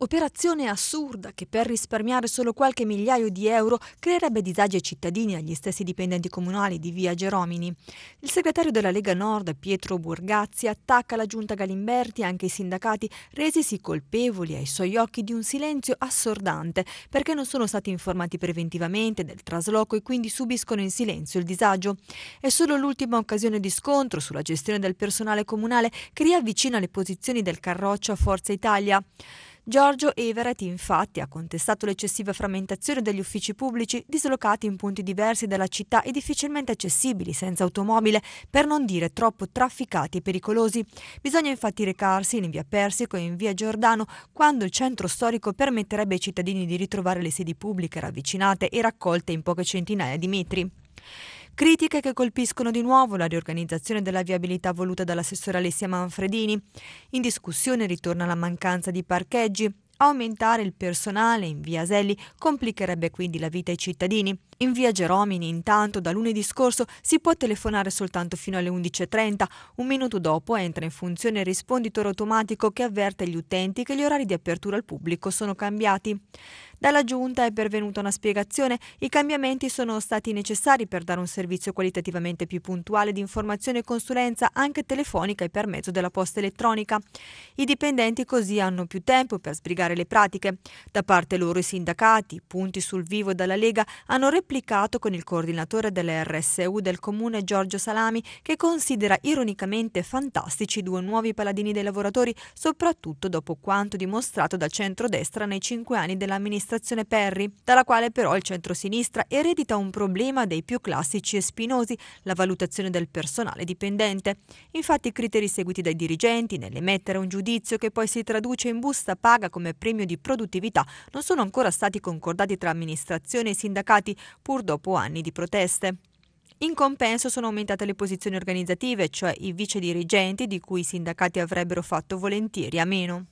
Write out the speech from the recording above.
Operazione assurda che per risparmiare solo qualche migliaio di euro creerebbe disagi ai cittadini e agli stessi dipendenti comunali di via Geromini. Il segretario della Lega Nord, Pietro Borgazzi, attacca la giunta Galimberti e anche i sindacati resisi colpevoli ai suoi occhi di un silenzio assordante perché non sono stati informati preventivamente del trasloco e quindi subiscono in silenzio il disagio. È solo l'ultima occasione di scontro sulla gestione del personale comunale che riavvicina le posizioni del Carroccio a Forza Italia. Giorgio Everett infatti ha contestato l'eccessiva frammentazione degli uffici pubblici dislocati in punti diversi dalla città e difficilmente accessibili senza automobile, per non dire troppo trafficati e pericolosi. Bisogna infatti recarsi in via Persico e in via Giordano quando il centro storico permetterebbe ai cittadini di ritrovare le sedi pubbliche ravvicinate e raccolte in poche centinaia di metri. Critiche che colpiscono di nuovo la riorganizzazione della viabilità voluta dall'assessore Alessia Manfredini. In discussione ritorna la mancanza di parcheggi, Aumentare il personale in via Selli complicherebbe quindi la vita ai cittadini. In via Geromini, intanto, da lunedì scorso si può telefonare soltanto fino alle 11.30. Un minuto dopo entra in funzione il risponditore automatico che avverte gli utenti che gli orari di apertura al pubblico sono cambiati. Dalla Giunta è pervenuta una spiegazione, i cambiamenti sono stati necessari per dare un servizio qualitativamente più puntuale di informazione e consulenza anche telefonica e per mezzo della posta elettronica. I dipendenti così hanno più tempo per sbrigare le pratiche. Da parte loro i sindacati, punti sul vivo dalla Lega, hanno replicato con il coordinatore delle RSU del comune Giorgio Salami che considera ironicamente fantastici due nuovi paladini dei lavoratori, soprattutto dopo quanto dimostrato dal centrodestra nei cinque anni dell'amministrazione stazione Perry, dalla quale però il centro-sinistra eredita un problema dei più classici e spinosi, la valutazione del personale dipendente. Infatti i criteri seguiti dai dirigenti nell'emettere un giudizio che poi si traduce in busta paga come premio di produttività non sono ancora stati concordati tra amministrazione e sindacati, pur dopo anni di proteste. In compenso sono aumentate le posizioni organizzative, cioè i vice dirigenti di cui i sindacati avrebbero fatto volentieri a meno.